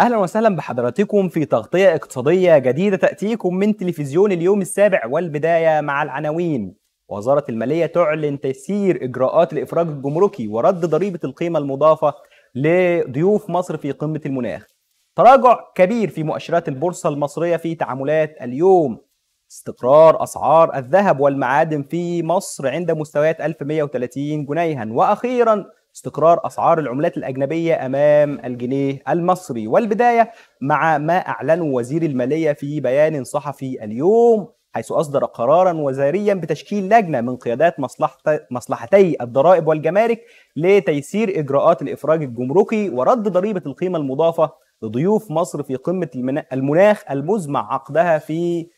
اهلا وسهلا بحضراتكم في تغطيه اقتصاديه جديده تاتيكم من تلفزيون اليوم السابع والبدايه مع العناوين وزاره الماليه تعلن تسيير اجراءات الافراج الجمركي ورد ضريبه القيمه المضافه لضيوف مصر في قمه المناخ تراجع كبير في مؤشرات البورصه المصريه في تعاملات اليوم استقرار اسعار الذهب والمعادن في مصر عند مستويات 1130 جنيها واخيرا استقرار اسعار العملات الاجنبيه امام الجنيه المصري والبدايه مع ما اعلنه وزير الماليه في بيان صحفي اليوم حيث اصدر قرارا وزاريا بتشكيل لجنه من قيادات مصلحه مصلحتي الضرائب والجمارك لتيسير اجراءات الافراج الجمركي ورد ضريبه القيمه المضافه لضيوف مصر في قمه المناخ المزمع عقدها في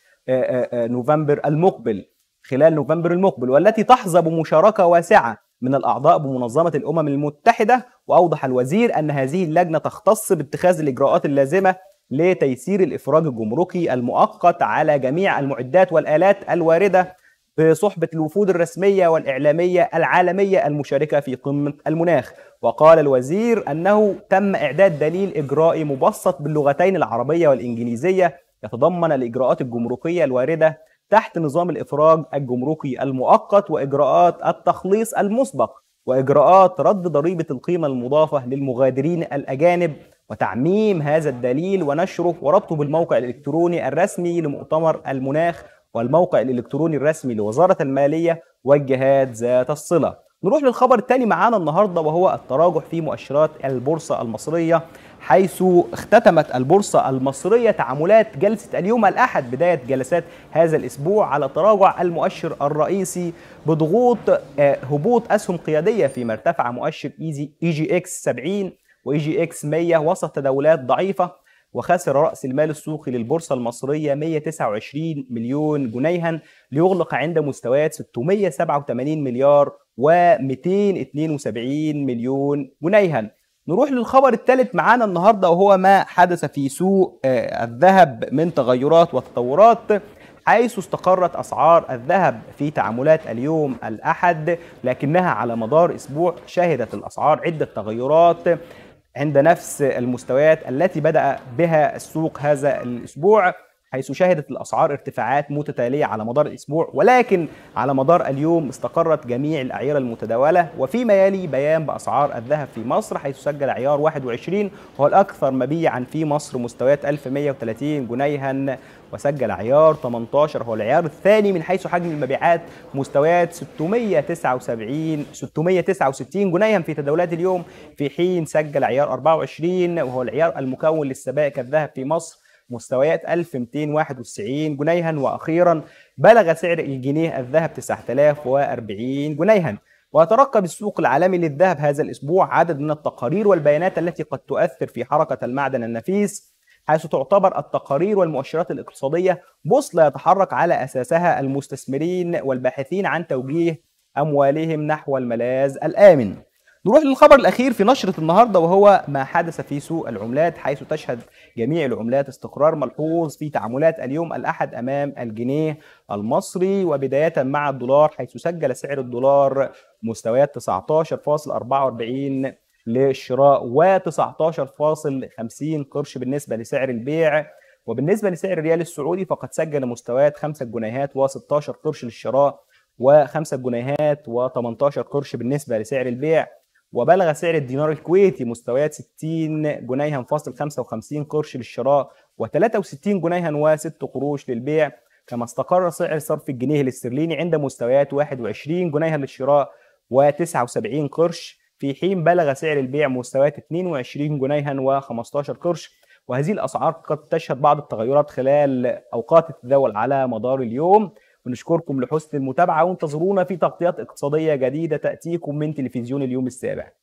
نوفمبر المقبل خلال نوفمبر المقبل والتي تحظى بمشاركه واسعه من الأعضاء بمنظمة الأمم المتحدة وأوضح الوزير أن هذه اللجنة تختص باتخاذ الإجراءات اللازمة لتيسير الإفراج الجمركي المؤقت على جميع المعدات والآلات الواردة بصحبة الوفود الرسمية والإعلامية العالمية المشاركة في قمة المناخ وقال الوزير أنه تم إعداد دليل إجرائي مبسط باللغتين العربية والإنجليزية يتضمن الإجراءات الجمركية الواردة تحت نظام الإفراج الجمركي المؤقت وإجراءات التخليص المسبق وإجراءات رد ضريبة القيمة المضافة للمغادرين الأجانب وتعميم هذا الدليل ونشره وربطه بالموقع الإلكتروني الرسمي لمؤتمر المناخ والموقع الإلكتروني الرسمي لوزارة المالية والجهات ذات الصلة نروح للخبر الثاني معانا النهارده وهو التراجع في مؤشرات البورصة المصرية حيث اختتمت البورصة المصرية تعاملات جلسة اليوم الأحد بداية جلسات هذا الأسبوع على تراجع المؤشر الرئيسي بضغوط آه، هبوط أسهم قيادية فيما ارتفع مؤشر إيزي اي جي اكس 70 واي جي اكس 100 وسط تداولات ضعيفة وخسر رأس المال السوقي للبورصة المصرية 129 مليون جنيها ليغلق عند مستويات 687 مليار و 272 مليون جنيها نروح للخبر الثالث معانا النهارده وهو ما حدث في سوق آه، الذهب من تغيرات وتطورات حيث استقرت اسعار الذهب في تعاملات اليوم الاحد لكنها على مدار اسبوع شهدت الاسعار عده تغيرات عند نفس المستويات التي بدا بها السوق هذا الاسبوع حيث شهدت الأسعار ارتفاعات متتالية على مدار الأسبوع ولكن على مدار اليوم استقرت جميع الأعيار المتداولة وفيما يلي بيان بأسعار الذهب في مصر حيث سجل عيار 21 هو الأكثر مبيعا في مصر مستويات 1130 جنيها وسجل عيار 18 هو العيار الثاني من حيث حجم المبيعات مستويات 679 669 جنيها في تداولات اليوم في حين سجل عيار 24 وهو العيار المكون للسبائك الذهب في مصر مستويات 1291 جنيها واخيرا بلغ سعر الجنيه الذهب 9040 جنيها ويترقب السوق العالمي للذهب هذا الاسبوع عدد من التقارير والبيانات التي قد تؤثر في حركه المعدن النفيس حيث تعتبر التقارير والمؤشرات الاقتصاديه بوصله يتحرك على اساسها المستثمرين والباحثين عن توجيه اموالهم نحو الملاذ الامن نروح للخبر الأخير في نشرة النهاردة وهو ما حدث في سوق العملات حيث تشهد جميع العملات استقرار ملحوظ في تعاملات اليوم الأحد أمام الجنيه المصري وبداية مع الدولار حيث سجل سعر الدولار مستويات 19.44 للشراء و19.50 قرش بالنسبة لسعر البيع وبالنسبة لسعر الريال السعودي فقد سجل مستويات 5 جنيهات و16 قرش للشراء و5 جنيهات و18 قرش بالنسبة لسعر البيع وبلغ سعر الدينار الكويتي مستويات 60 جنيها فاصل 55 قرش للشراء و63 جنيها و6 قروش للبيع كما استقر سعر صرف الجنيه الاسترليني عند مستويات 21 جنيها للشراء و79 قرش في حين بلغ سعر البيع مستويات 22 جنيها و15 قرش وهذه الأسعار قد تشهد بعض التغيرات خلال أوقات التداول على مدار اليوم بنشكركم لحسن المتابعة وانتظرونا في تغطيات اقتصادية جديدة تأتيكم من تلفزيون اليوم السابع